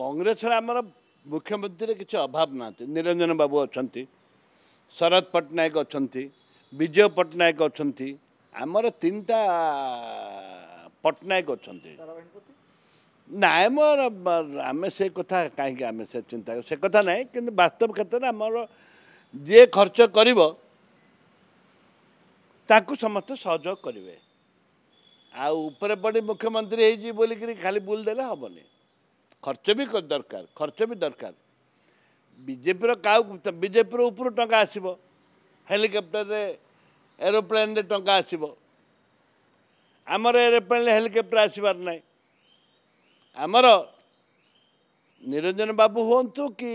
କଂଗ୍ରେସରେ ଆମର ମୁଖ୍ୟମନ୍ତ୍ରୀରେ କିଛି ଅଭାବ ନାହାନ୍ତି ନିରଞ୍ଜନ ବାବୁ ଅଛନ୍ତି ଶରଦ ପଟ୍ଟନାୟକ ଅଛନ୍ତି ବିଜୟ ପଟ୍ଟନାୟକ ଅଛନ୍ତି ଆମର ତିନିଟା ପଟ୍ଟନାୟକ ଅଛନ୍ତି ନାଇଁ ମୋର ଆମେ ସେ କଥା କାହିଁକି ଆମେ ସେ ଚିନ୍ତା ସେ କଥା ନାହିଁ କିନ୍ତୁ ବାସ୍ତବ କ୍ଷେତ୍ରରେ ଆମର ଯିଏ ଖର୍ଚ୍ଚ କରିବ ତାକୁ ସମସ୍ତେ ସହଯୋଗ କରିବେ ଆଉ ଉପରେ ପଡ଼ି ମୁଖ୍ୟମନ୍ତ୍ରୀ ହେଇଛି ବୋଲିକିରି ଖାଲି ଭୁଲ ଦେଲେ ହେବନି खर्च भी दरकार खर्च भी दरकार बीजेपी का तो बीजेपी ऊपर टा आस हेलिकप्टर एरोप्लेन टाँह आसब आमर एरोप्लेन हेलिकप्टर आसबार ना आमर निरंजन बाबू हूँ कि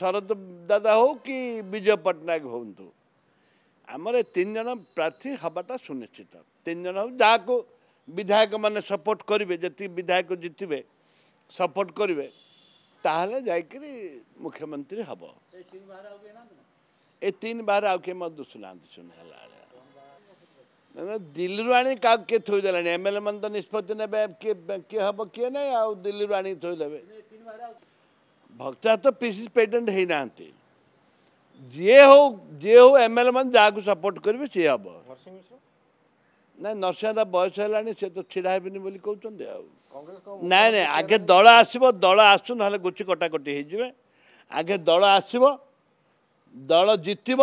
शरद दादा हो कि विजय पट्टनायक हूँ आमर तीन जन प्रार्थी हवाटा सुनिश्चित तीन जन जहाँ को विधायक मैंने सपोर्ट करेंगे जी विधायक जितने सपोर्ट करेंगे ताल जा मुख्यमंत्री हम ए तीन बार आसुना दिल्ली आनी का थोदेला एम एल ए मान तो निष्पत्ति ने किए हम किए ना आ दिल्ली आनी थोदे भक्त तो पीसी प्रेडेन्ट हो जी हो एम एल ए मान जहाँ सपोर्ट करेंगे सी हम ନାଇଁ ନରସିଂହ ବୟସ ହେଲାଣି ସେ ତ ଛିଡ଼ା ହେବେନି ବୋଲି କହୁଛନ୍ତି ଆଉ ନାଇଁ ନାଇଁ ଆଗେ ଦଳ ଆସିବ ଦଳ ଆସୁ ନହେଲେ ଗୁଚି କଟାକଟି ହେଇଯିବେ ଆଗେ ଦଳ ଆସିବ ଦଳ ଜିତିବ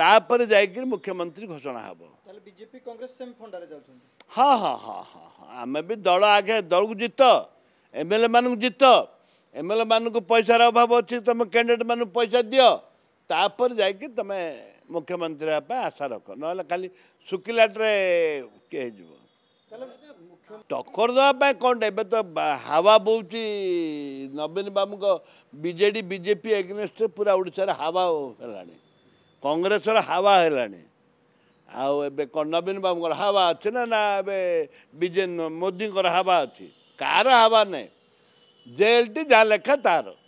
ତାପରେ ଯାଇକିରି ମୁଖ୍ୟମନ୍ତ୍ରୀ ଘୋଷଣା ହେବ ହଁ ହଁ ହଁ ହଁ ହଁ ଆମେ ବି ଦଳ ଆଗେ ଦଳକୁ ଜିତ ଏମ୍ ଏଲ୍ ଏ ମାନଙ୍କୁ ଜିତ ଏମ୍ ଏଲ୍ ଏ ମାନଙ୍କୁ ପଇସାର ଅଭାବ ଅଛି ତୁମେ କ୍ୟାଣ୍ଡିଡେଟ୍ ମାନଙ୍କୁ ପଇସା ଦିଅ ତାପରେ ଯାଇକି ତୁମେ ମୁଖ୍ୟମନ୍ତ୍ରୀ ହେବା ପାଇଁ ଆଶା ରଖ ନହେଲେ ଖାଲି ଶୁଖିଲାଟରେ କିଏ ହେଇଯିବ ଟକ୍କର ଦେବା ପାଇଁ କ'ଣଟା ଏବେ ତ ହାୱା ବୋହୁଛି ନବୀନ ବାବୁଙ୍କ ବିଜେଡ଼ି ବିଜେପି ଏଗେନେଷ୍ଟରେ ପୁରା ଓଡ଼ିଶାରେ ହାୱା ହେଲାଣି କଂଗ୍ରେସର ହାୱା ହେଲାଣି ଆଉ ଏବେ କ'ଣ ନବୀନ ବାବୁଙ୍କର ହାୱା ଅଛି ନା ନା ଏବେ ବିଜେ ମୋଦିଙ୍କର ହାୱା ଅଛି କାହାର ହାୱା ନାହିଁ ଜେଏଲ୍ଟି ଯାହା ଲେଖା ତାର